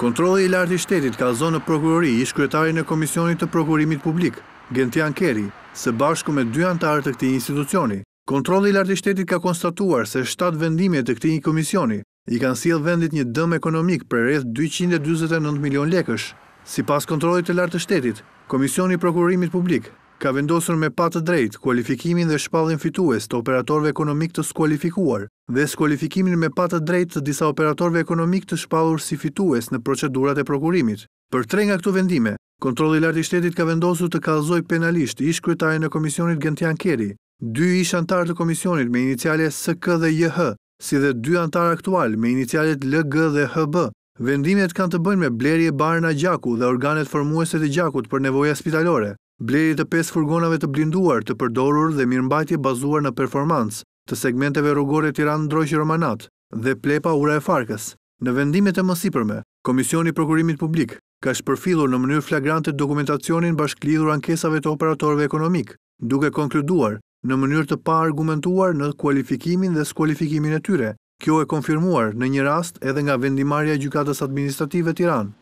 Kontrolli i lartë i shtetit ka zonë në prokurori i shkretari në Komisionit të Prokurimit Publik, Gentian Keri, se bashku me dy antarë të këti institucioni. Kontrolli i lartë i shtetit ka konstatuar se 7 vendime të këti komisioni i kanë siel vendit një dëm ekonomik për rreth 229 milion lekësh. Si pas kontrolli të lartë i shtetit, Komisioni Prokurimit Publik ka vendosur me patë drejt kualifikimin dhe shpallin fitues të operatorve ekonomik të skualifikuar dhe skualifikimin me patë drejt të disa operatorve ekonomik të shpallur si fitues në procedurat e prokurimit. Për tre nga këtu vendime, Kontrolli i Lartë i Shtetit ka vendosur të kalzoj penalisht ish kryetarin e Komisionit Gentian Keri, dy ish antarë të komisionit me iniciale SK dhe JH, si dhe dy antarë aktual me inicialet LG dhe HB. Vendimet kanë të bëjnë me blerje barë në gjaku dhe organet formuese të gjakut për nevoja spitalore. Bleri të pesë furgonave të blinduar të përdorur dhe mirëmbajtje bazuar në performancë të segmenteve rrugore Tiranë Ndroqi Romanat dhe Plepa Ura e Farkës. Në vendimet e mësipërme, Komisioni i Prokurimit Publik ka shpërfillur në mënyrë flagrante dokumentacionin bashklidhur ankesave të operatorëve ekonomik, duke konkluduar në mënyrë të pa argumentuar në kualifikimin dhe skualifikimin e tyre. Kjo e konfirmuar në një rast edhe nga vendimarja e Gjykatës Administrative Tiranë.